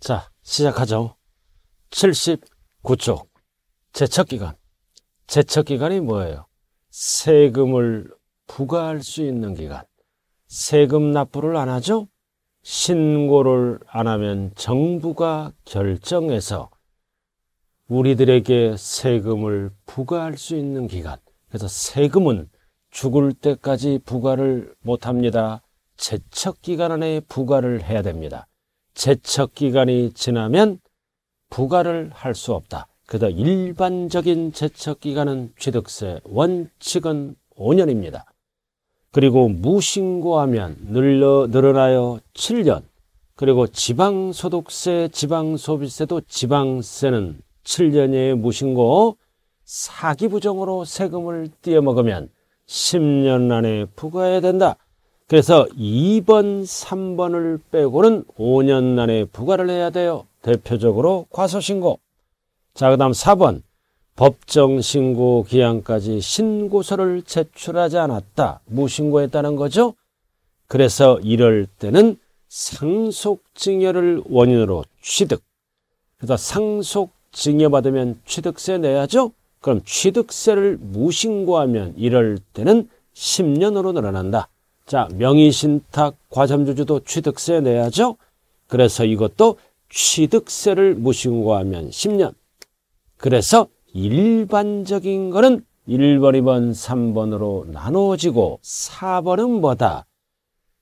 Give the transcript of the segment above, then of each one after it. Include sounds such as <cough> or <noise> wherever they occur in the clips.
자, 시작하죠. 79쪽. 제척기간. 제척기간이 뭐예요? 세금을 부과할 수 있는 기간. 세금 납부를 안 하죠? 신고를 안 하면 정부가 결정해서 우리들에게 세금을 부과할 수 있는 기간. 그래서 세금은 죽을 때까지 부과를 못 합니다. 제척 기간 안에 부과를 해야 됩니다. 제척 기간이 지나면 부과를 할 수 없다. 그다 일반적인 제척 기간은 취득세 원칙은 5년입니다. 그리고 무신고하면 늘려 늘어나요 7년. 그리고 지방소득세, 지방소비세도 지방세는 7년의 무신고, 사기부정으로 세금을 떼어먹으면 10년 안에 부과해야 된다. 그래서 2번, 3번을 빼고는 5년 안에 부과를 해야 돼요. 대표적으로 과소신고. 자, 그 다음 4번. 법정신고 기한까지 신고서를 제출하지 않았다. 무신고했다는 거죠. 그래서 이럴 때는 상속증여를 원인으로 취득. 그래서 상속증여받으면 취득세 내야죠. 그럼 취득세를 무신고하면 이럴 때는 10년으로 늘어난다. 자, 명의신탁, 과점주주도 취득세 내야죠. 그래서 이것도 취득세를 무신고하면 10년. 그래서 일반적인 거는 1번, 2번, 3번으로 나누어지고 4번은 뭐다?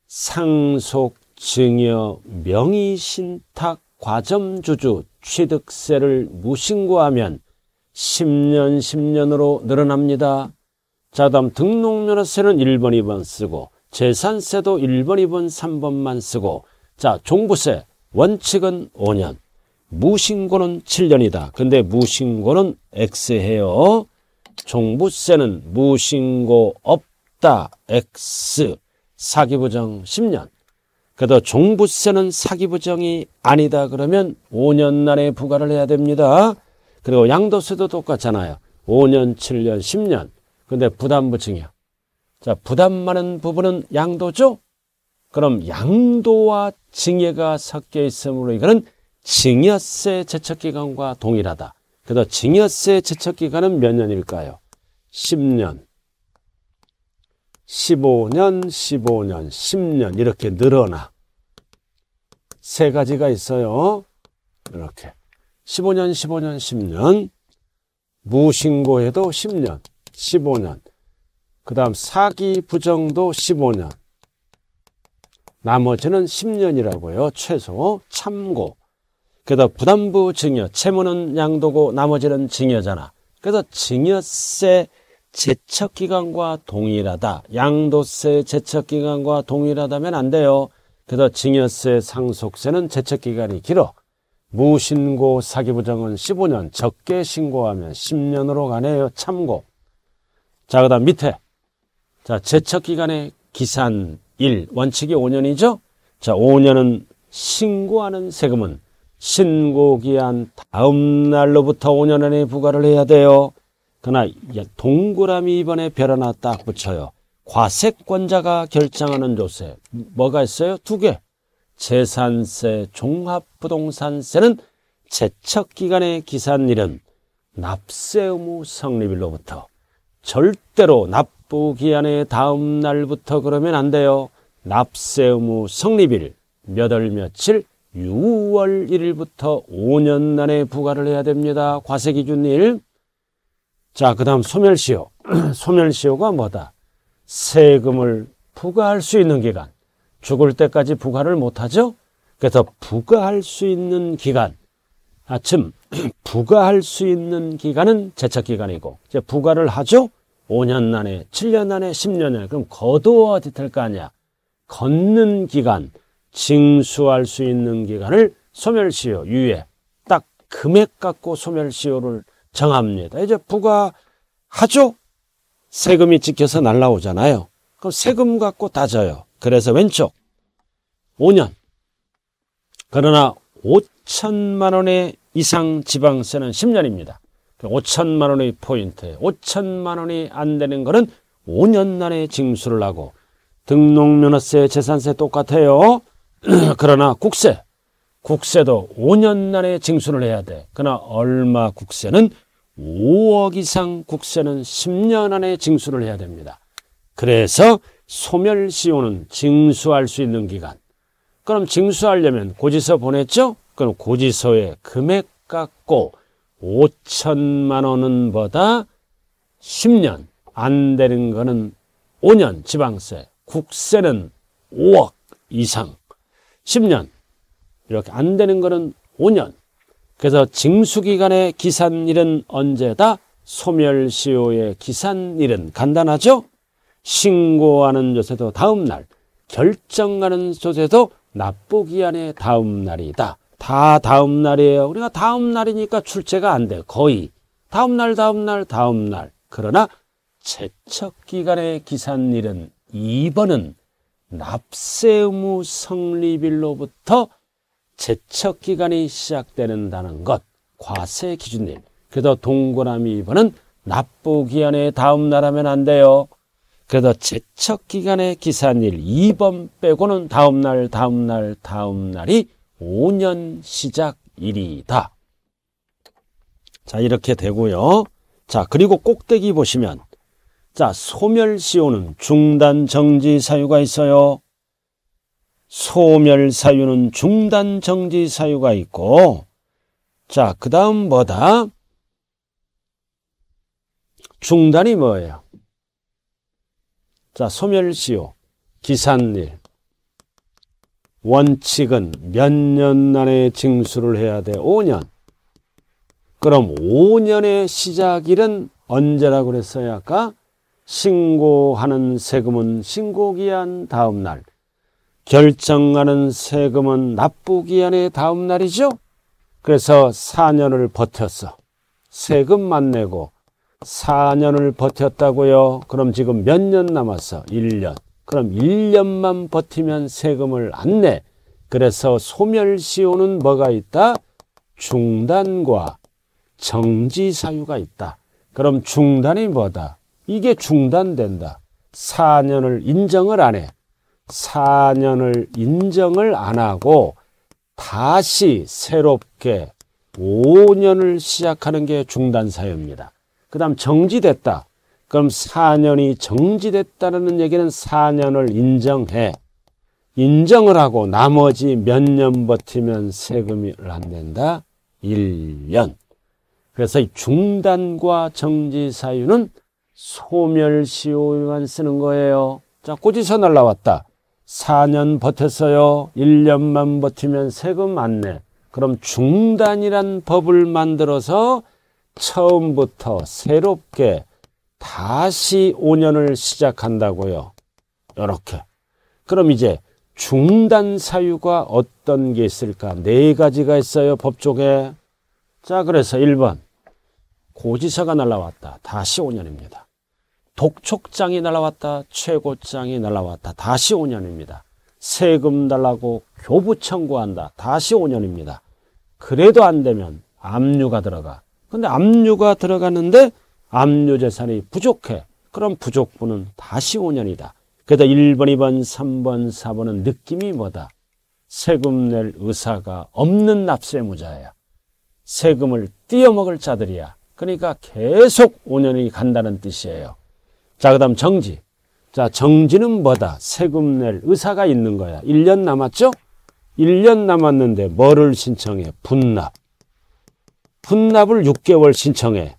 상속, 증여, 명의신탁, 과점주주, 취득세를 무신고하면 10년, 10년으로 늘어납니다. 자, 다음 등록면허세는 1번, 2번 쓰고 재산세도 1번, 2번, 3번만 쓰고 자 종부세 원칙은 5년 무신고는 7년이다. 근데 무신고는 X해요. 종부세는 무신고 없다. X. 사기부정 10년. 그래도 종부세는 사기부정이 아니다 그러면 5년 날에 부과를 해야 됩니다. 그리고 양도세도 똑같잖아요. 5년, 7년, 10년. 근데 부담부증이야. 자, 부담 많은 부분은 양도죠? 그럼 양도와 증여가 섞여 있으므로 이거는 증여세 제척기간과 동일하다. 그래서 증여세 제척기간은 몇 년일까요? 10년, 15년, 15년, 10년 이렇게 늘어나. 세 가지가 있어요. 이렇게. 15년, 15년, 10년. 무신고해도 10년, 15년. 그 다음 사기 부정도 15년 나머지는 10년이라고요 최소 참고 그래서 부담부 증여 채무는 양도고 나머지는 증여잖아 그래서 증여세 제척기간과 동일하다 양도세 제척기간과 동일하다면 안 돼요 그래서 증여세 상속세는 제척기간이 길어 무신고 사기부정은 15년 적게 신고하면 10년으로 가네요 참고 자그 다음 밑에 자, 제척 기간의 기산 1 원칙이 5년이죠. 자, 5년은 신고하는 세금은 신고기한 다음 날로부터 5년 안에 부과를 해야 돼요. 그러나 동그라미 이번에 별 하나 딱 붙여요. 과세권자가 결정하는 조세. 뭐가 있어요? 두 개. 재산세, 종합부동산세는 제척기간의 기산일은 납세 의무 성립일로부터 절대로 납 납부 기한의 다음 날부터 그러면 안 돼요. 납세 의무 성립일 몇 월 며칠 6월 1일부터 5년 안에 부과를 해야 됩니다. 과세 기준 일. 자, 그다음 소멸시효. <clears throat> 소멸시효가 뭐다? 세금을 부과할 수 있는 기간. 죽을 때까지 부과를 못 하죠. 그래서 부과할 수 있는 기간. 아침 <clears throat> 부과할 수 있는 기간은 제척 기간이고 이제 부과를 하죠. 5년 안에, 7년 안에, 10년 안에, 그럼 거두어 뒤틀 거 아니야. 걷는 기간, 징수할 수 있는 기간을 소멸시효, 유예. 딱 금액 갖고 소멸시효를 정합니다. 이제 부과하죠? 세금이 찍혀서 날라오잖아요. 그럼 세금 갖고 따져요. 그래서 왼쪽, 5년. 그러나 5천만 원의 이상 지방세는 10년입니다. 5천만 원의 포인트, 5천만 원이 안 되는 거는 5년 안에 징수를 하고 등록면허세, 재산세 똑같아요. <clears throat> 그러나 국세, 국세도 5년 안에 징수를 해야 돼. 그러나 얼마 국세는 5억 이상 국세는 10년 안에 징수를 해야 됩니다. 그래서 소멸시효는 징수할 수 있는 기간. 그럼 징수하려면 고지서 보냈죠? 그럼 고지서에 금액 깎고 5천만 원은 보다 10년 안 되는 거는 5년 지방세, 국세는 5억 이상, 10년 이렇게 안 되는 거는 5년. 그래서 징수기간의 기산일은 언제다? 소멸시효의 기산일은 간단하죠? 신고하는 조세도 다음 날, 결정하는 조세도 납부기한의 다음 날이다. 다 다음 날이에요. 우리가 그러니까 다음 날이니까 출제가 안 돼. 거의. 다음 날, 다음 날, 다음 날. 그러나 채척 기간의 기산일은 2번은 납세 의무 성립일로부터 제척 기간이 시작되는다는 것. 과세 기준일. 그래서 동그라미 2번은 납부 기한의 다음 날 하면 안 돼요. 그래서 제척 기간의 기산일 2번 빼고는 다음 날, 다음 날, 다음 날이 5년 시작일이다. 자, 이렇게 되고요. 자, 그리고 꼭대기 보시면 자, 소멸시효는 중단 정지 사유가 있어요. 소멸 사유는 중단 정지 사유가 있고 자, 그다음 뭐다? 중단이 뭐예요? 자, 소멸시효, 기산일, 원칙은 몇 년 안에 징수를 해야 돼? 5년. 그럼 5년의 시작일은 언제라고 그랬어요? 아까 신고하는 세금은 신고기한 다음 날, 결정하는 세금은 납부기한의 다음 날이죠? 그래서 4년을 버텼어. 세금만 내고 4년을 버텼다고요? 그럼 지금 몇 년 남았어? 1년. 그럼 1년만 버티면 세금을 안 내. 그래서 소멸시효는 뭐가 있다? 중단과 정지 사유가 있다. 그럼 중단이 뭐다? 이게 중단된다. 4년을 인정을 안 해. 4년을 인정을 안 하고 다시 새롭게 5년을 시작하는 게 중단 사유입니다. 그 다음 정지됐다. 그럼 4년이 정지됐다는 얘기는 4년을 인정해. 인정을 하고 나머지 몇 년 버티면 세금이안된다 1년. 그래서 이 중단과 정지 사유는 소멸시효만 쓰는 거예요. 자, 꼬지서 날라왔다. 4년 버텼어요. 1년만 버티면 세금 안 내. 그럼 중단이란 법을 만들어서 처음부터 새롭게 다시 5년을 시작한다고요. 이렇게. 그럼 이제 중단 사유가 어떤 게 있을까? 네 가지가 있어요. 법조계. 자, 그래서 1번. 고지서가 날라왔다. 다시 5년입니다. 독촉장이 날라왔다. 최고장이 날라왔다. 다시 5년입니다. 세금 달라고 교부 청구한다. 다시 5년입니다. 그래도 안 되면 압류가 들어가. 근데 압류가 들어갔는데 압류 재산이 부족해. 그럼 부족분은 다시 5년이다. 그래 1번, 2번, 3번, 4번은 느낌이 뭐다? 세금 낼 의사가 없는 납세무자야. 세금을 띄어먹을 자들이야. 그러니까 계속 5년이 간다는 뜻이에요. 자, 그 다음 정지. 자, 정지는 뭐다? 세금 낼 의사가 있는 거야. 1년 남았죠? 1년 남았는데 뭐를 신청해? 분납. 분납을 6개월 신청해.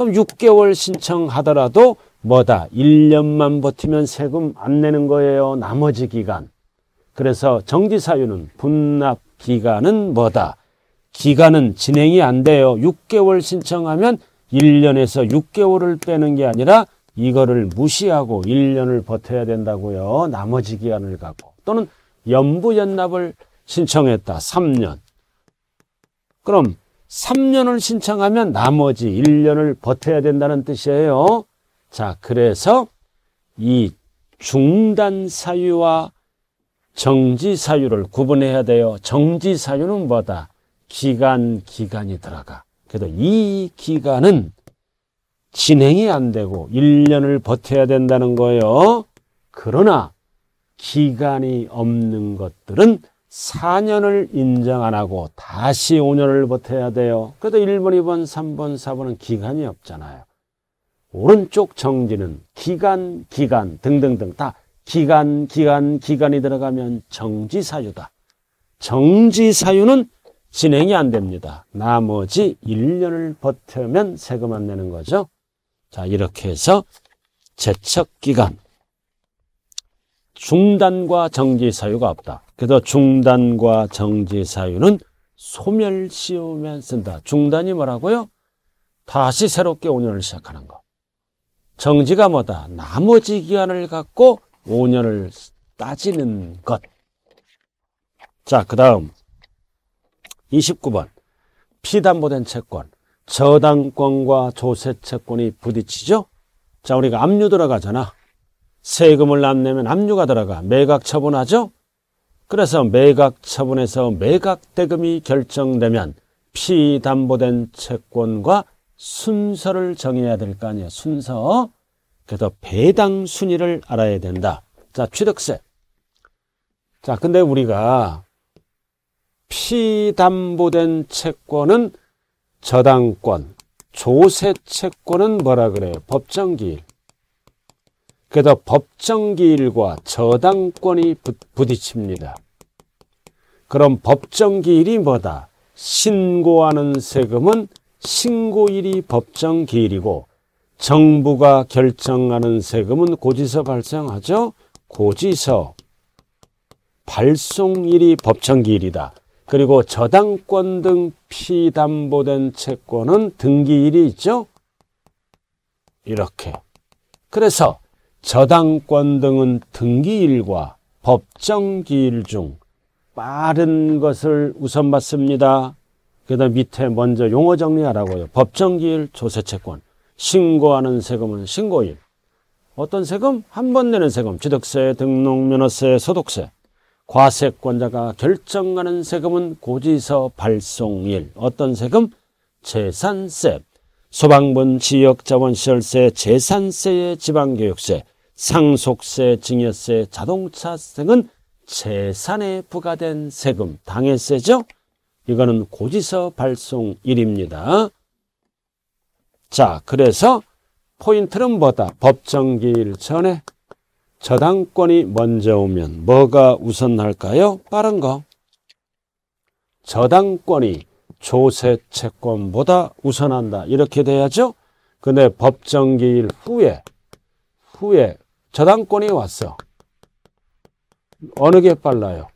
그럼 6개월 신청하더라도 뭐다? 1년만 버티면 세금 안 내는 거예요. 나머지 기간. 그래서 정지사유는 분납 기간은 뭐다? 기간은 진행이 안 돼요. 6개월 신청하면 1년에서 6개월을 빼는 게 아니라 이거를 무시하고 1년을 버텨야 된다고요. 나머지 기간을 갖고 또는 연부연납을 신청했다. 3년. 그럼 3년을 신청하면 나머지 1년을 버텨야 된다는 뜻이에요. 자, 그래서 이 중단 사유와 정지 사유를 구분해야 돼요. 정지 사유는 뭐다? 기간, 기간이 들어가. 그래도 이 기간은 진행이 안 되고 1년을 버텨야 된다는 거예요. 그러나 기간이 없는 것들은 4년을 인정 안 하고 다시 5년을 버텨야 돼요. 그래도 1번, 2번, 3번, 4번은 기간이 없잖아요. 오른쪽 정지는 기간, 기간 등등등 다 기간, 기간, 기간이 들어가면 정지사유다. 정지사유는 진행이 안 됩니다. 나머지 1년을 버텨면 세금 안 내는 거죠. 자, 이렇게 해서 재척기간, 중단과 정지사유가 없다. 그래서 중단과 정지 사유는 소멸시우면 쓴다. 중단이 뭐라고요? 다시 새롭게 5년을 시작하는 거. 정지가 뭐다? 나머지 기간을 갖고 5년을 따지는 것. 자, 그 다음 29번 피담보된 채권, 저당권과 조세채권이 부딪히죠? 자, 우리가 압류 들어가잖아. 세금을 안 내면 압류가 들어가. 매각 처분하죠? 그래서 매각 처분에서 매각 대금이 결정되면 피담보된 채권과 순서를 정해야 될 거 아니에요. 순서. 그래서 배당 순위를 알아야 된다. 자, 취득세. 자, 근데 우리가 피담보된 채권은 저당권, 조세 채권은 뭐라 그래요? 법정기일. 그래서 법정기일과 저당권이 부딪힙니다. 그럼 법정기일이 뭐다? 신고하는 세금은 신고일이 법정기일이고 정부가 결정하는 세금은 고지서 발생하죠. 고지서 발송일이 법정기일이다. 그리고 저당권 등 피담보된 채권은 등기일이 있죠. 이렇게. 그래서 저당권 등은 등기일과 법정기일 중 빠른 것을 우선 받습니다. 그 다음 밑에 먼저 용어 정리하라고요. 법정기일 조세채권. 신고하는 세금은 신고일. 어떤 세금? 한 번 내는 세금. 취득세, 등록면허세, 소득세. 과세권자가 결정하는 세금은 고지서 발송일. 어떤 세금? 재산세, 소방분 지역자원시설세, 재산세의 지방교육세, 상속세, 증여세, 자동차세 는 재산에 부과된 세금, 당해세죠? 이거는 고지서 발송일입니다. 자, 그래서 포인트는 뭐다? 법정기일 전에 저당권이 먼저 오면 뭐가 우선할까요? 빠른 거. 저당권이 조세 채권보다 우선한다. 이렇게 돼야죠. 근데 법정기일 후에 후에 저당권이 왔어. 어느 게 빨라요?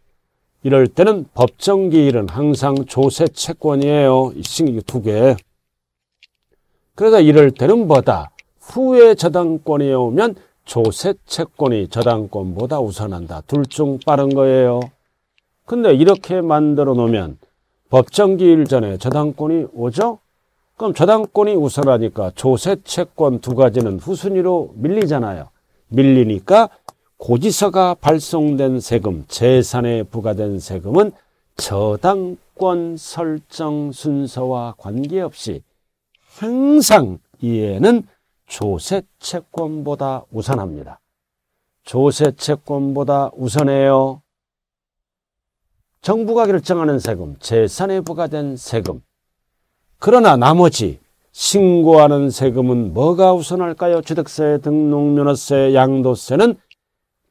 이럴 때는 법정기일은 항상 조세 채권이에요. 이두 개. 그래서 이럴 때는 뭐다? 후에 저당권이 오면 조세 채권이 저당권보다 우선한다. 둘 중 빠른 거예요. 근데 이렇게 만들어 놓으면 법정기일 전에 저당권이 오죠? 그럼 저당권이 우선하니까 조세 채권 두 가지는 후순위로 밀리잖아요. 밀리니까 고지서가 발송된 세금, 재산에 부과된 세금은 저당권 설정 순서와 관계없이 항상 이에는 조세 채권보다 우선합니다. 조세 채권보다 우선해요. 정부가 결정하는 세금, 재산에 부과된 세금. 그러나 나머지 신고하는 세금은 뭐가 우선할까요? 취득세, 등록면허세, 양도세는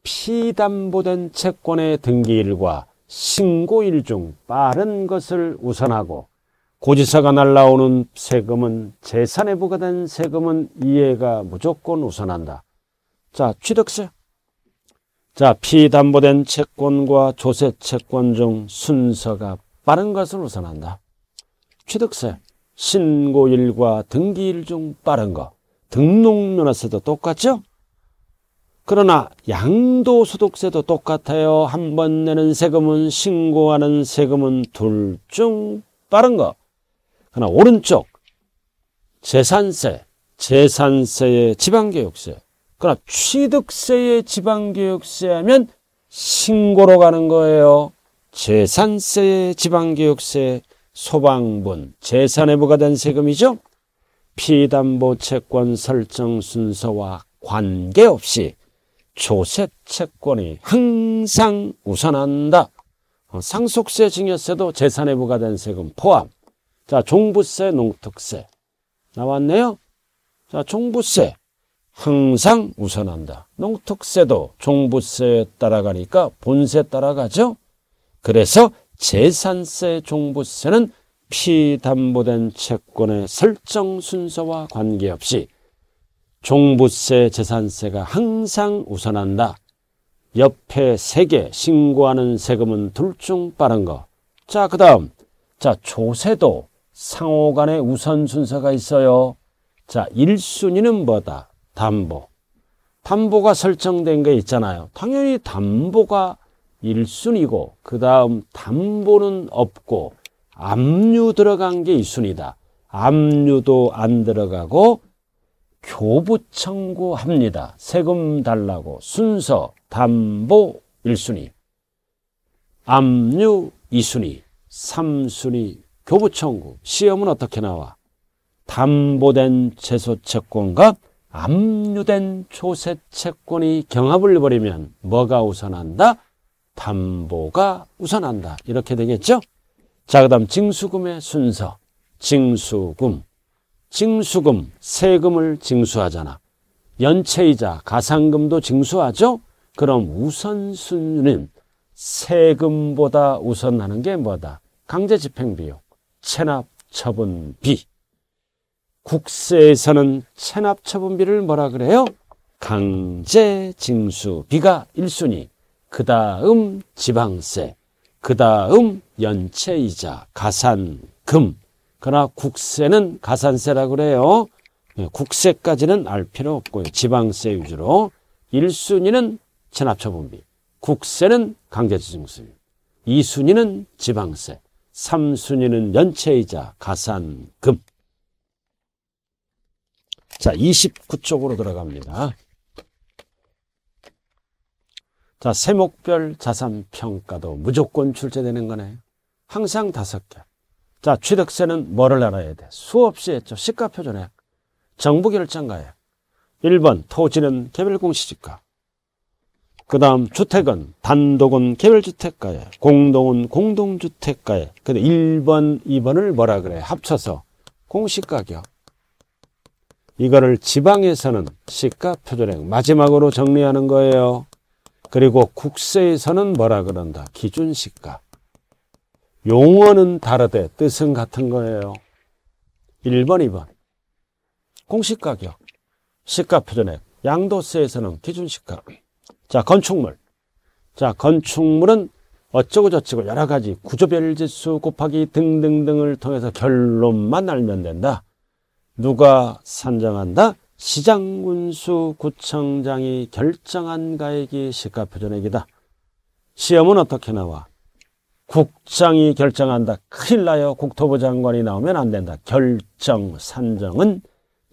피담보된 채권의 등기일과 신고일 중 빠른 것을 우선하고 고지서가 날라오는 세금은 재산에 부과된 세금은 이해가 무조건 우선한다. 자, 취득세. 자, 피담보된 채권과 조세 채권 중 순서가 빠른 것을 우선한다. 취득세, 신고일과 등기일 중 빠른 거, 등록면허세도 똑같죠? 그러나 양도소득세도 똑같아요. 한번 내는 세금은 신고하는 세금은 둘 중 빠른 거. 그러나 오른쪽 재산세, 재산세의 지방교육세, 그러나 취득세의 지방교육세 하면 신고로 가는 거예요. 재산세, 지방교육세, 소방분, 재산에 부과된 세금이죠. 피담보 채권 설정 순서와 관계없이 조세 채권이 항상 우선한다. 어, 상속세, 증여세도 재산에 부과된 세금 포함. 자, 종부세, 농특세. 나왔네요. 자, 종부세. 항상 우선한다. 농특세도 종부세 따라가니까 본세 따라가죠. 그래서 재산세 종부세는 피담보된 채권의 설정 순서와 관계없이 종부세 재산세가 항상 우선한다. 옆에 세 개 신고하는 세금은 둘 중 빠른 거. 자, 그 다음. 자, 조세도 상호간의 우선 순서가 있어요. 자, 1순위는 뭐다? 담보. 담보가 설정된 게 있잖아요. 당연히 담보가 1순위고, 그 다음 담보는 없고, 압류 들어간 게 2순위다. 압류도 안 들어가고, 교부 청구합니다. 세금 달라고. 순서, 담보 1순위. 압류 2순위. 3순위, 교부 청구. 시험은 어떻게 나와? 담보된 채소 채권과 압류된 조세 채권이 경합을 벌이면 뭐가 우선한다? 담보가 우선한다. 이렇게 되겠죠? 자, 그 다음 징수금의 순서. 징수금. 징수금, 세금을 징수하잖아. 연체이자, 가상금도 징수하죠? 그럼 우선순위는 세금보다 우선하는 게 뭐다? 강제집행비용, 체납처분비. 국세에서는 체납처분비를 뭐라 그래요? 강제징수 비가 1순위 그 다음 지방세 그 다음 연체이자 가산금 그러나 국세는 가산세라 그래요 네, 국세까지는 알 필요 없고요 지방세 위주로 1순위는 체납처분비 국세는 강제징수 2순위는 지방세 3순위는 연체이자 가산금 자, 29쪽으로 들어갑니다. 자, 세목별 자산 평가도 무조건 출제되는 거네요. 항상 다섯 개. 자, 취득세는 뭐를 알아야 돼? 수없이 했죠. 시가표준액, 정부결정가액. 1번 토지는 개별공시지가. 그 다음 주택은 단독은 개별주택가액, 공동은 공동주택가액. 근데 1번, 2번을 뭐라 그래? 합쳐서 공시가격. 이거를 지방에서는 시가 표준액 마지막으로 정리하는 거예요. 그리고 국세에서는 뭐라 그런다? 기준시가. 용어는 다르되 뜻은 같은 거예요. 1번, 2번. 공시가격, 시가표준액, 양도세에서는 기준시가. 자, 건축물. 자, 건축물은 어쩌고저쩌고 여러 가지 구조별 지수 곱하기 등등등을 통해서 결론만 알면 된다. 누가 산정한다? 시장군수 구청장이 결정한 가액이 시가표준액이다 시험은 어떻게 나와? 국장이 결정한다. 큰일 나요. 국토부 장관이 나오면 안 된다. 결정, 산정은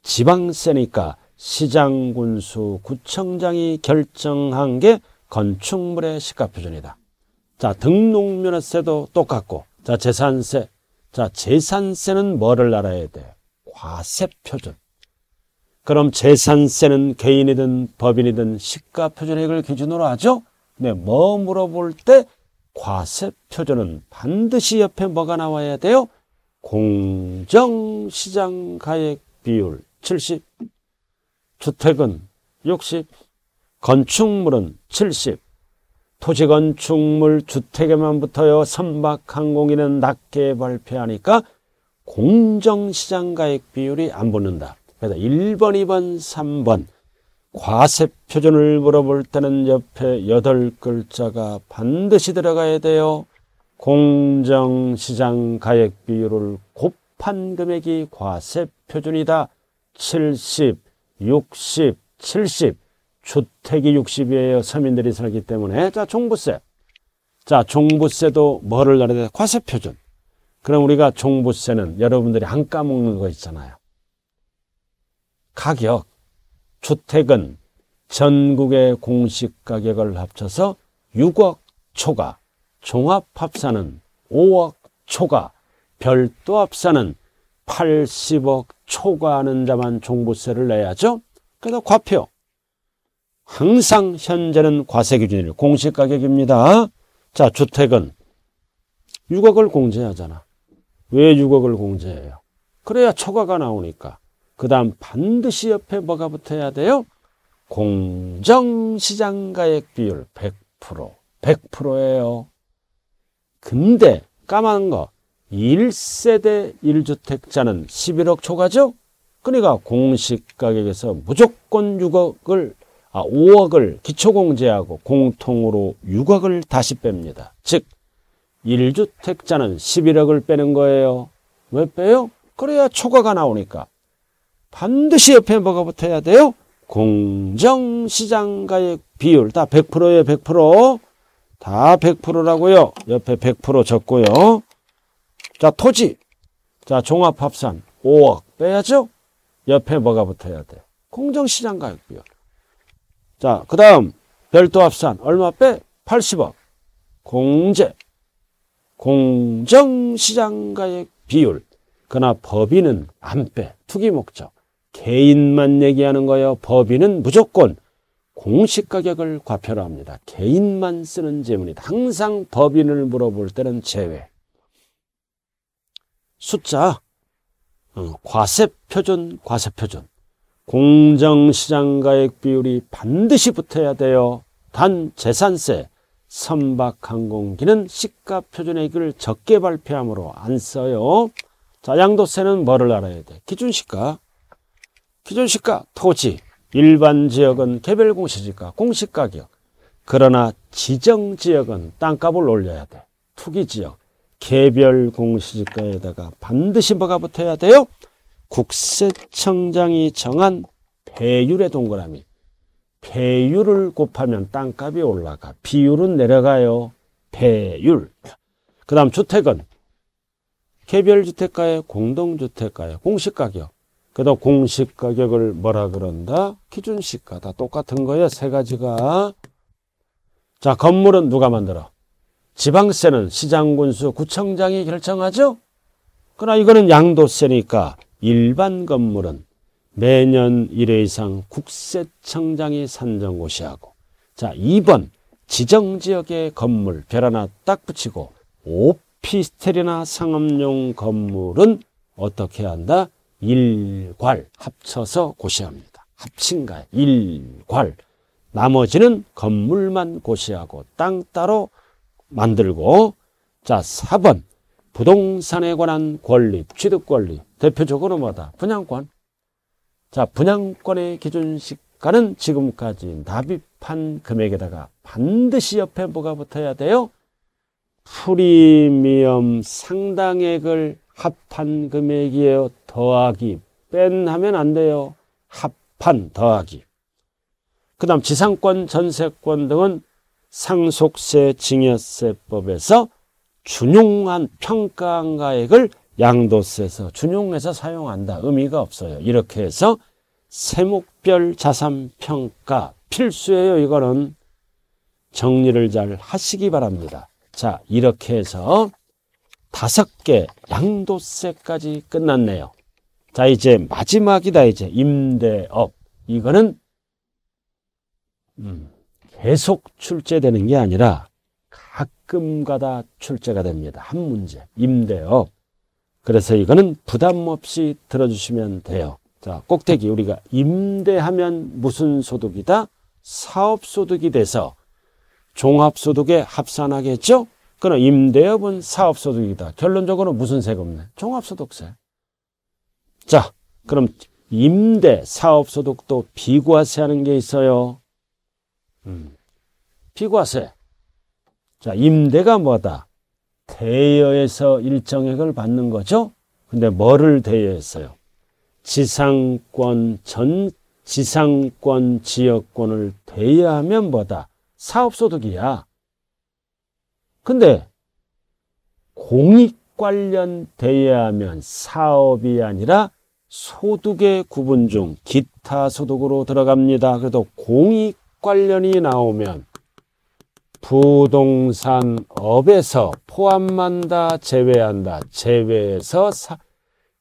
지방세니까 시장군수 구청장이 결정한 게 건축물의 시가표준이다. 자, 등록면세도 똑같고, 자, 재산세. 자, 재산세는 뭐를 알아야 돼? 과세표준. 그럼 재산세는 개인이든 법인이든 시가표준액을 기준으로 하죠? 네, 뭐 물어볼 때 과세표준은 반드시 옆에 뭐가 나와야 돼요? 공정시장 가액 비율 70, 주택은 60, 건축물은 70, 토지 건축물 주택에만 붙어요. 선박 항공인은 낮게 발표하니까 공정시장 가액 비율이 안 붙는다. 그래서 1번, 2번, 3번 과세 표준을 물어볼 때는 옆에 여 글자가 반드시 들어가야 돼요. 공정시장 가액 비율을 곱한 금액이 과세 표준이다. 70, 60, 70. 주택이 60이에요. 서민들이 살기 때문에. 자, 종부세. 자, 종부세도 뭐를 나눠야 돼? 과세 표준. 그럼 우리가 종부세는 여러분들이 안 까먹는 거 있잖아요. 가격, 주택은 전국의 공식 가격을 합쳐서 6억 초과, 종합합산은 5억 초과, 별도 합산은 80억 초과하는 자만 종부세를 내야죠. 그래서 과표. 항상 현재는 과세 기준일 공시가격입니다. 자, 주택은 6억을 공제하잖아. 왜 6억을 공제해요? 그래야 초과가 나오니까. 그 다음 반드시 옆에 뭐가 붙어야 돼요? 공정시장가액 비율 100%. 100%예요. 근데 까만 거 1세대 1주택자는 11억 초과죠? 그러니까 공시가격에서 무조건 6억을 아 5억을 기초공제하고 공통으로 6억을 다시 뺍니다. 즉 1주택자는 11억을 빼는 거예요. 왜 빼요? 그래야 초과가 나오니까. 반드시 옆에 뭐가 붙어야 돼요? 공정시장가액 비율. 다 100%예요, 100%. 다 100%라고요. 옆에 100% 적고요. 자, 토지. 자, 종합합산 5억 빼야죠. 옆에 뭐가 붙어야 돼? 공정시장가액 비율. 자, 그 다음 별도합산 얼마 빼? 80억. 공제 공정시장가액 비율. 그러나 법인은 안 빼. 투기 목적. 개인만 얘기하는 거예요. 법인은 무조건 공시가격을 과표로 합니다. 개인만 쓰는 질문이다 항상 법인을 물어볼 때는 제외. 숫자, 어, 과세표준, 과세표준. 공정시장가액 비율이 반드시 붙어야 돼요. 단 재산세, 선박항공기는 시가표준액을 적게 발표함으로안 써요. 자, 양도세는 뭐를 알아야 돼? 기준시가. 기준시가, 토지, 일반 지역은 개별 공시지가, 공시가격. 그러나 지정 지역은 땅값을 올려야 돼. 투기 지역, 개별 공시지가에다가 반드시 뭐가 붙어야 돼요? 국세청장이 정한 배율의 동그라미. 배율을 곱하면 땅값이 올라가. 비율은 내려가요. 배율그 다음 주택은 개별주택가에공동주택가에 공시가격. 그 다음 공시가격을 뭐라 그런다? 기준시가. 다 똑같은 거예요. 세 가지가. 자, 건물은 누가 만들어? 지방세는 시장군수 구청장이 결정하죠? 그러나 이거는 양도세니까 일반 건물은 매년 1회 이상 국세청장이 산정고시하고 자 2번 지정지역의 건물 별 하나 딱 붙이고 오피스텔이나 상업용 건물은 어떻게 한다? 일괄 합쳐서 고시합니다. 합친가 요 일괄 나머지는 건물만 고시하고 땅 따로 만들고 자 4번 부동산에 관한 권리, 취득권리 대표적으로 뭐다? 분양권 자, 분양권의 기준시가는 지금까지 납입한 금액에다가 반드시 옆에 뭐가 붙어야 돼요? 프리미엄 상당액을 합한 금액이에요. 더하기 뺀 하면 안 돼요. 합한 더하기. 그 다음 지상권, 전세권 등은 상속세 증여세법에서 준용한 평가한가액을 양도세에서 준용해서 사용한다. 의미가 없어요. 이렇게 해서 세목별 자산평가 필수예요. 이거는 정리를 잘 하시기 바랍니다. 자, 이렇게 해서 다섯 개 양도세까지 끝났네요. 자, 이제 마지막이다. 이제 임대업. 이거는 음, 계속 출제되는 게 아니라 가끔 가다 출제가 됩니다. 한 문제. 임대업. 그래서 이거는 부담 없이 들어주시면 돼요. 자, 꼭대기 우리가 임대하면 무슨 소득이다? 사업소득이 돼서 종합소득에 합산하겠죠? 그럼 임대업은 사업소득이다. 결론적으로 무슨 세금네? 종합소득세. 자, 그럼 임대 사업소득도 비과세 하는 게 있어요. 음, 비과세. 자, 임대가 뭐다? 대여해서 일정액을 받는 거죠. 근데 뭐를 대여했어요? 지상권 전 지상권 지역권을 대여하면 뭐다? 사업소득이야. 근데 공익 관련 대여하면 사업이 아니라 소득의 구분 중 기타 소득으로 들어갑니다. 그래도 공익 관련이 나오면 부동산업에서 포함한다, 제외한다, 제외해서 사,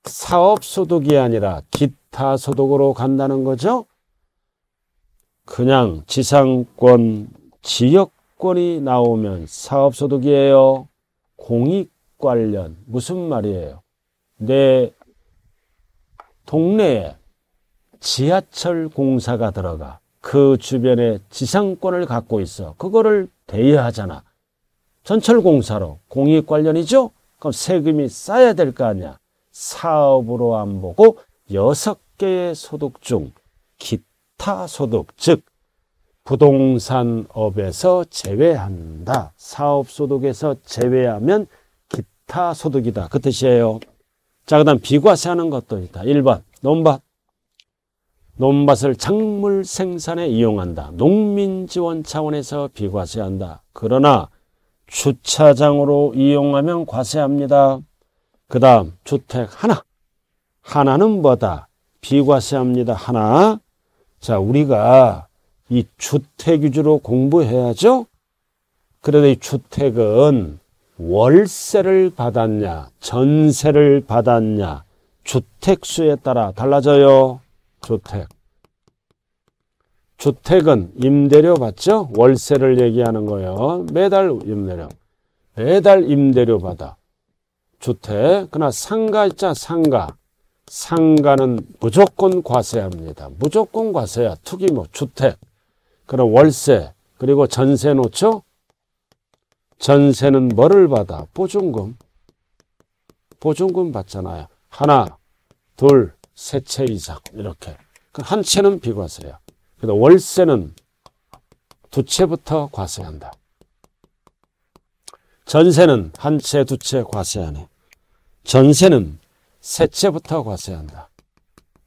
사업소득이 아니라 기타 소득으로 간다는 거죠. 그냥 지상권, 지역권이 나오면 사업소득이에요. 공익 관련, 무슨 말이에요? 내 동네에 지하철 공사가 들어가 그 주변에 지상권을 갖고 있어. 그거를 대여하잖아. 전철공사로 공익 관련이죠? 그럼 세금이 쌓 싸야 될 거 아니야. 사업으로 안 보고 여섯 개의 소득 중 기타 소득, 즉 부동산업에서 제외한다. 사업소득에서 제외하면 기타 소득이다. 그 뜻이에요. 자, 그 다음 비과세 하는 것도 있다. 1번, 논밭. 논밭을 작물 생산에 이용한다. 농민 지원 차원에서 비과세한다. 그러나 주차장으로 이용하면 과세합니다. 그 다음 주택 하나. 하나는 뭐다? 비과세합니다. 하나. 자, 우리가 이 주택 위주로 공부해야죠. 그래도이 주택은 월세를 받았냐, 전세를 받았냐, 주택수에 따라 달라져요. 주택. 주택은 임대료 받죠? 월세를 얘기하는 거예요. 매달 임대료. 매달 임대료 받아. 주택. 그러나 상가 있자 상가. 상가는 무조건 과세합니다. 무조건 과세야. 투기 뭐, 주택. 그럼 월세, 그리고 전세 놓죠? 전세는 뭐를 받아? 보증금. 보증금 받잖아요. 하나, 둘, 세채 이상 이렇게 그 한 채는 비과세야. 그래서 그러니까 월세는 두 채부터 과세한다. 전세는 한 채, 두 채 과세하네. 전세는 세 채부터 과세한다.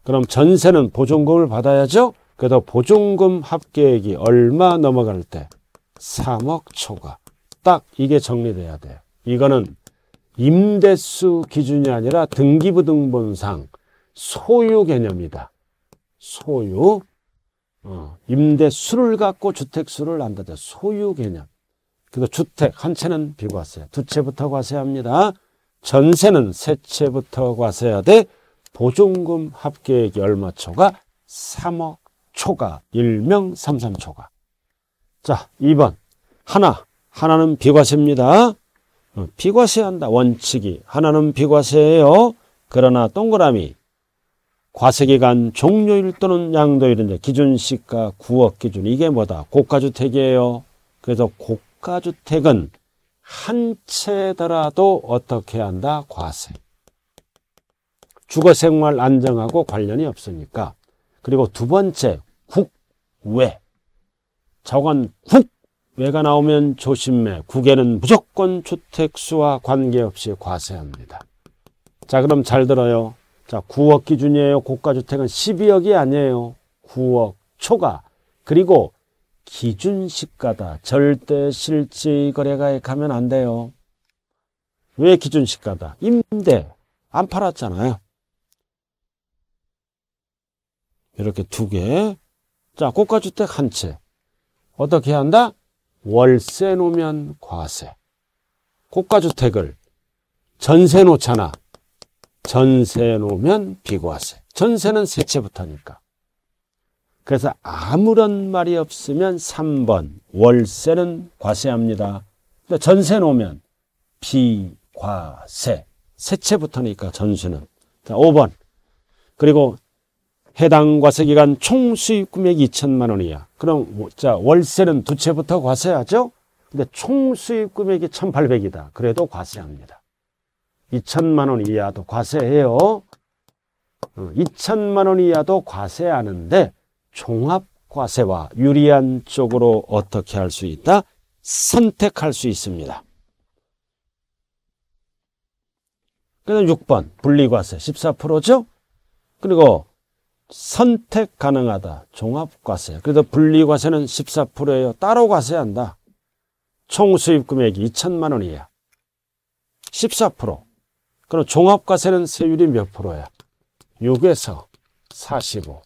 그럼 전세는 보증금을 받아야죠. 그래서 보증금 합계액이 얼마 넘어갈 때 3억 초과. 딱 이게 정리돼야 돼요. 이거는 임대수 기준이 아니라 등기부등본상 소유 개념이다. 소유. 어, 임대수를 갖고 주택수를 안다죠. 소유 개념. 그래서 주택 한 채는 비과세, 두 채부터 과세합니다. 전세는 세 채부터 과세해야 돼. 보증금 합계액이 얼마 초가? 3억 초가. 일명 33초가. 자, 2번. 하나. 하나는 비과세입니다. 어, 비과세한다. 원칙이. 하나는 비과세예요. 그러나 동그라미. 과세기간 종료일 또는 양도일은 기준시가 9억 기준 이게 뭐다? 고가주택이에요. 그래서 고가주택은 한 채더라도 어떻게 한다? 과세. 주거생활 안정하고 관련이 없으니까. 그리고 두 번째 국외. 저건 국외가 나오면 조심해. 국외는 무조건 주택수와 관계없이 과세합니다. 자 그럼 잘 들어요. 자, 9억 기준이에요. 고가주택은 12억이 아니에요. 9억 초과. 그리고 기준 시가다. 절대 실지 거래가에 가면 안 돼요. 왜 기준 시가다? 임대. 안 팔았잖아요. 이렇게 두 개. 자, 고가주택 한 채. 어떻게 한다? 월세 놓으면 과세. 고가주택을 전세 놓잖아. 전세 놓으면 비과세. 전세는 세채부터니까. 그래서 아무런 말이 없으면 3번 월세는 과세합니다. 전세 놓으면 비과세. 세채부터니까 전수는. 자, 5번. 그리고 해당 과세기간 총 수입 금액이 2천만 원이야. 그럼 자 월세는 두 채부터 과세하죠. 근데 총 수입 금액이 1,800이다. 그래도 과세합니다. 2천만 원 이하도 과세해요. 2천만 어, 원 이하도 과세하는데 종합과세와 유리한 쪽으로 어떻게 할 수 있다? 선택할 수 있습니다. 그래서 6번 분리과세 14%죠? 그리고 선택 가능하다. 종합과세. 그래서 분리과세는 14%예요. 따로 과세한다. 총수입 금액이 2천만 원이야. 14%. 그럼 종합과세는 세율이 몇 프로야? 6에서 45.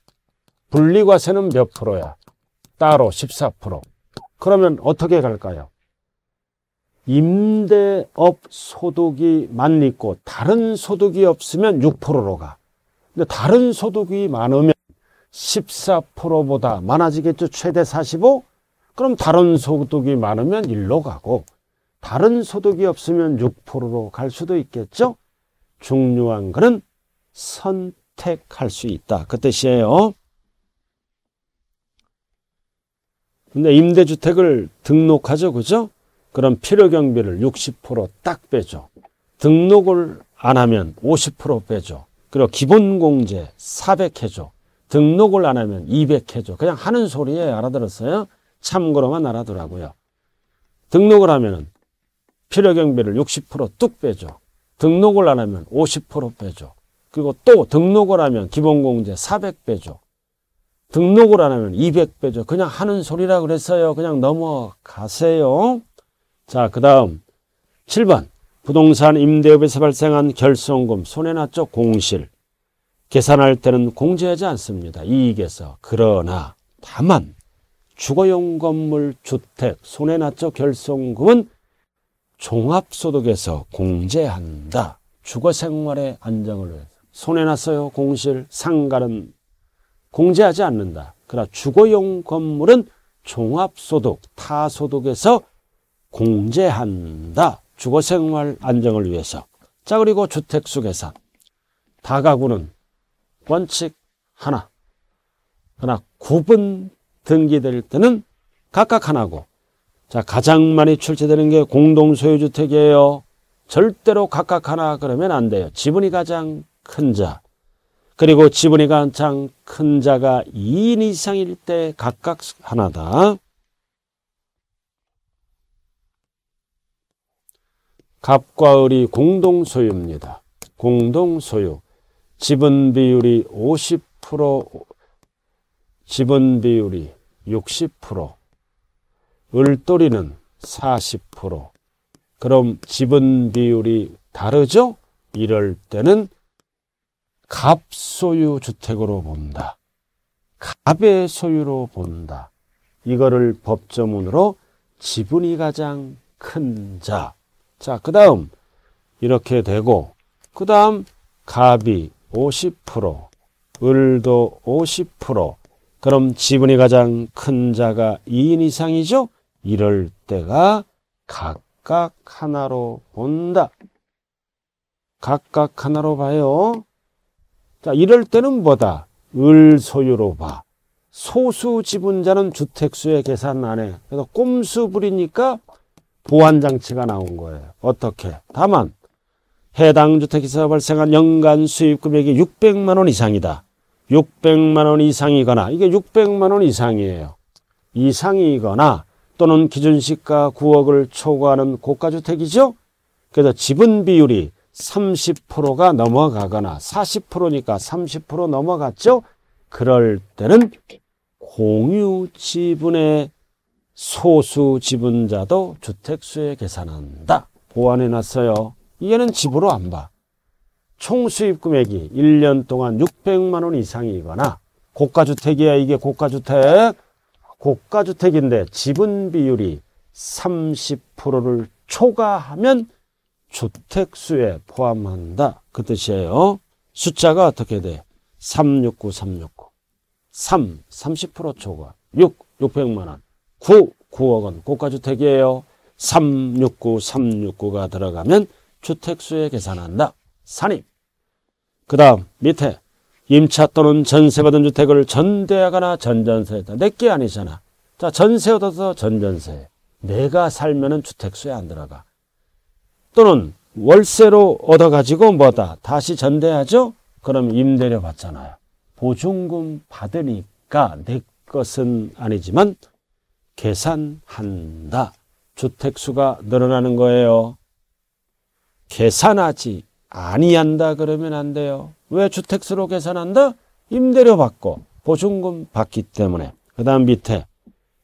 분리과세는 몇 프로야? 따로 14%. 그러면 어떻게 갈까요? 임대업 소득이만 고 다른 소득이 없으면 6%로 가. 근데 다른 소득이 많으면 14%보다 많아지겠죠. 최대 45? 그럼 다른 소득이 많으면 1로 가고 다른 소득이 없으면 6%로 갈 수도 있겠죠. 중요한 것은 선택할 수 있다. 그 뜻이에요. 근데 임대주택을 등록하죠. 그죠? 그럼 필요경비를 60%딱 빼죠. 등록을 안 하면 50% 빼죠. 그리고 기본공제 400해죠. 등록을 안 하면 200해죠. 그냥 하는 소리에 알아들었어요. 참고로만 알아두라고요. 등록을 하면 필요경비를 60%뚝 빼죠. 등록을 안 하면 50% 빼죠. 그리고 또 등록을 하면 기본공제 400배죠. 등록을 안 하면 200배죠. 그냥 하는 소리라 그랬어요. 그냥 넘어가세요. 자, 그 다음 7번 부동산 임대업에서 발생한 결손금, 손해나쪽 공실. 계산할 때는 공제하지 않습니다. 이익에서. 그러나 다만 주거용 건물, 주택, 손해나쪽 결손금은 종합소득에서 공제한다. 주거생활의 안정을 위해서. 손해났어요. 공실, 상가는 공제하지 않는다. 그러나 주거용 건물은 종합소득, 타소득에서 공제한다. 주거생활 안정을 위해서. 자, 그리고 주택수 계산. 다가구는 원칙 하나. 그러나 구분 등기될 때는 각각 하나고 자, 가장 많이 출제되는 게 공동소유주택이에요. 절대로 각각 하나 그러면 안 돼요. 지분이 가장 큰 자. 그리고 지분이 가장 큰 자가 2인 이상일 때 각각 하나다. 갑과 을이 공동 소유입니다. 공동 소유. 지분 비율이 50%, 지분 비율이 60%, 을돌이는 40%. 그럼 지분 비율이 다르죠? 이럴 때는 갑소유 주택으로 본다. 갑의 소유로 본다. 이거를 법조문으로 지분이 가장 큰 자. 자, 그 다음 이렇게 되고 그 다음 갑이 50%, 을도 50%. 그럼 지분이 가장 큰 자가 2인 이상이죠? 이럴 때가 각각 하나로 본다. 각각 하나로 봐요. 자, 이럴 때는 뭐다? 을 소유로 봐. 소수 지분자는 주택수의 계산 안 해. 그래서 꼼수 부리니까 보완장치가 나온 거예요. 어떻게? 다만 해당 주택에서 발생한 연간 수입 금액이 600만 원 이상이다. 600만 원 이상이거나 이게 600만 원 이상이에요. 이상이거나 또는 기준시가 9억을 초과하는 고가주택이죠. 그래서 지분 비율이 30%가 넘어가거나 40%니까 30% 넘어갔죠. 그럴 때는 공유 지분의 소수 지분자도 주택수에 계산한다. 보완해 놨어요. 이 얘는 집으로 안 봐. 총수입 금액이 1년 동안 600만 원 이상이거나 고가주택이야 이게 고가주택 고가주택인데 지분 비율이 30%를 초과하면 주택수에 포함한다. 그 뜻이에요. 숫자가 어떻게 돼? 369, 369. 3, 30% 초과. 6, 600만원. 9, 9억원. 고가주택이에요. 369, 369가 들어가면 주택수에 계산한다. 산입. 그 다음 밑에 임차 또는 전세 받은 주택을 전대하거나 전전세했다. 내게 아니잖아. 자, 전세 얻어서 전전세. 내가 살면은 주택수에 안 들어가. 또는 월세로 얻어가지고 뭐다? 다시 전대하죠? 그럼 임대료 받잖아요. 보증금 받으니까 내 것은 아니지만 계산한다. 주택수가 늘어나는 거예요. 계산하지 아니한다 그러면 안 돼요. 왜 주택수로 계산한다? 임대료 받고 보증금 받기 때문에. 그 다음 밑에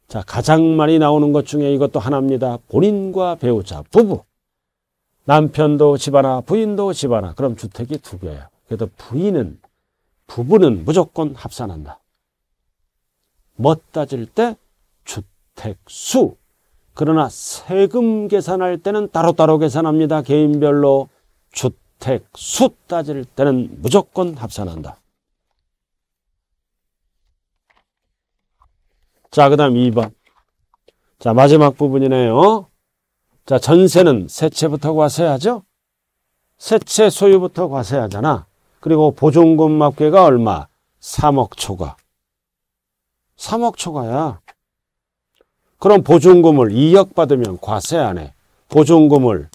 자 가장 많이 나오는 것 중에 이것도 하나입니다. 본인과 배우자, 부부. 남편도 집 하나, 부인도 집 하나. 그럼 주택이 두 개예요. 그래도 부인은, 부부는 무조건 합산한다. 뭐 따질 때? 주택수. 그러나 세금 계산할 때는 따로따로 계산합니다. 개인별로. 주택 주택, 수 따질 때는 무조건 합산한다. 자, 그 다음 2번. 자, 마지막 부분이네요. 자, 전세는 세채부터 과세하죠? 세채 소유부터 과세하잖아. 그리고 보증금 합계가 얼마? 3억 초과. 3억 초과야. 그럼 보증금을 2억 받으면 과세 안 해. 보증금을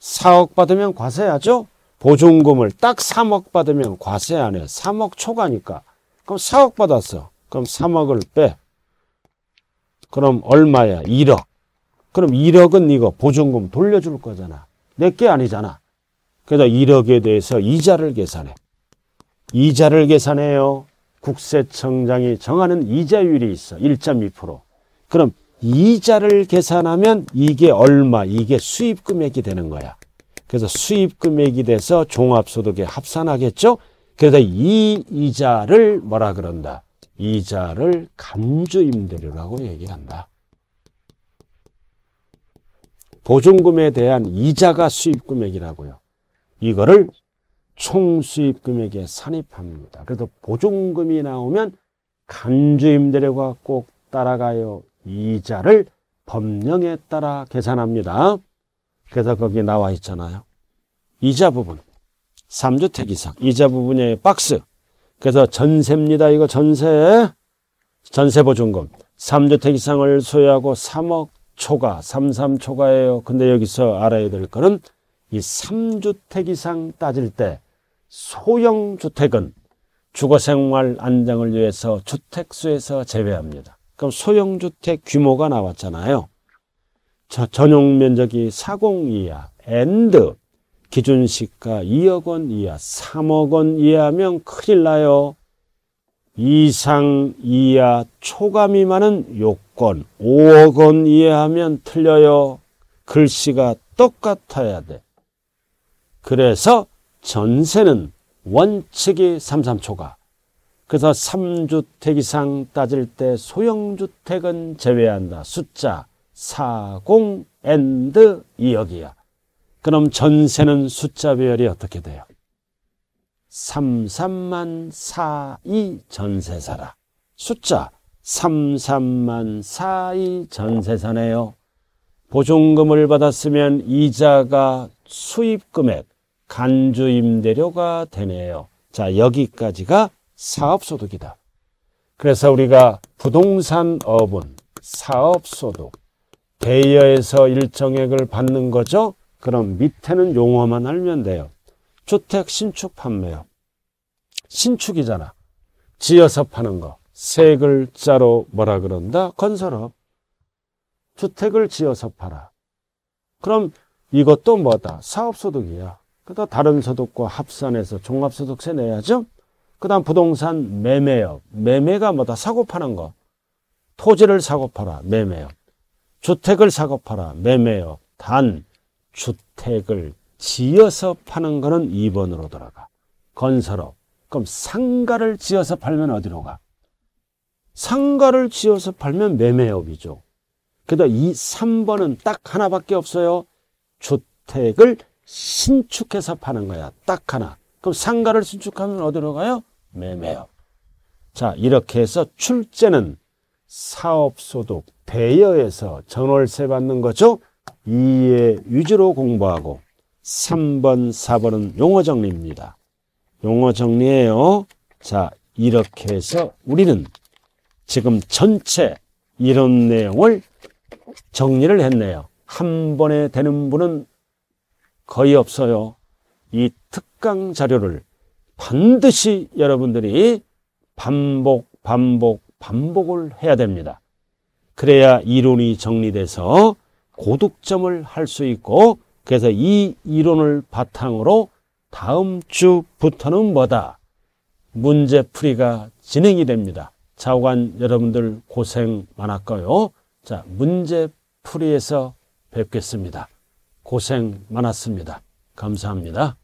4억 받으면 과세하죠? 보증금을 딱 3억 받으면 과세 안 해. 3억 초과니까. 그럼 4억 받았어. 그럼 3억을 빼. 그럼 얼마야? 1억. 그럼 1억은 이거 보증금 돌려줄 거잖아. 내 게 아니잖아. 그래서 1억에 대해서 이자를 계산해. 이자를 계산해요. 국세청장이 정하는 이자율이 있어. 1.2%. 그럼 이자를 계산하면 이게 얼마, 이게 수입 금액이 되는 거야. 그래서 수입 금액이 돼서 종합소득에 합산하겠죠? 그래서 이 이자를 뭐라 그런다? 이자를 감주임대료라고 얘기한다. 보증금에 대한 이자가 수입금액이라고요. 이거를 총수입금액에 산입합니다. 그래서 보증금이 나오면 감주임대료가 꼭 따라가요. 이자를 법령에 따라 계산합니다. 그래서 거기 나와 있잖아요. 이자 부분. 3주택 이상. 이자 부분의 박스. 그래서 전세입니다. 이거 전세. 전세보증금. 3주택 이상을 소유하고 3억 초과, 33 초과예요. 근데 여기서 알아야 될 거는 이 3주택 이상 따질 때 소형 주택은 주거생활 안정을 위해서 주택수에서 제외합니다. 그럼 소형주택 규모가 나왔잖아요. 자, 전용 면적이 40 이하, 엔드, 기준시가 2억 원 이하, 3억 원 이하면 큰일 나요. 이상 이하 초과 미만은 요건, 5억 원 이하면 틀려요. 글씨가 똑같아야 돼. 그래서 전세는 원칙이 33초가, 그래서 3주택 이상 따질 때 소형주택은 제외한다. 숫자 40 and 2억이야. 그럼 전세는 숫자 배열이 어떻게 돼요? 33만 42 전세사라. 숫자 33만 42 전세사네요. 보증금을 받았으면 이자가 수입금액, 간주임대료가 되네요. 자, 여기까지가 사업소득이다. 그래서 우리가 부동산 업은 사업소득, 대여에서 일정액을 받는 거죠. 그럼 밑에는 용어만 알면 돼요. 주택 신축 판매업. 신축이잖아. 지어서 파는 거. 세 글자로 뭐라 그런다? 건설업. 주택을 지어서 팔아. 그럼 이것도 뭐다? 사업소득이야. 그다 다른 소득과 합산해서 종합소득세 내야죠. 그 다음 부동산 매매업. 매매가 뭐다? 사고 파는 거. 토지를 사고 파라. 매매업. 주택을 사고 파라. 매매업. 단, 주택을 지어서 파는 거는 2번으로 돌아가. 건설업. 그럼 상가를 지어서 팔면 어디로 가? 상가를 지어서 팔면 매매업이죠. 그다 음이 3번은 딱 하나밖에 없어요. 주택을 신축해서 파는 거야. 딱 하나. 그럼 상가를 신축하면 어디로 가요? 매매요 자, 이렇게 해서 출제는 사업소득, 대여에서 전월세 받는 거죠. 2의 위주로 공부하고 3번, 4번은 용어 정리입니다. 용어 정리예요. 자, 이렇게 해서 우리는 지금 전체 이런 내용을 정리를 했네요. 한 번에 되는 분은 거의 없어요. 이 특강 자료를 반드시 여러분들이 반복, 반복, 반복을 해야 됩니다. 그래야 이론이 정리돼서 고득점을 할 수 있고 그래서 이 이론을 바탕으로 다음 주부터는 뭐다? 문제풀이가 진행이 됩니다. 좌우간 여러분들 고생 많았고요. 자, 문제풀이에서 뵙겠습니다. 고생 많았습니다. 감사합니다.